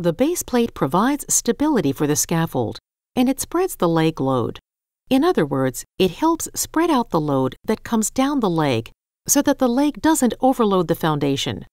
The base plate provides stability for the scaffold, and it spreads the leg load. In other words, it helps spread out the load that comes down the leg so that the leg doesn't overload the foundation,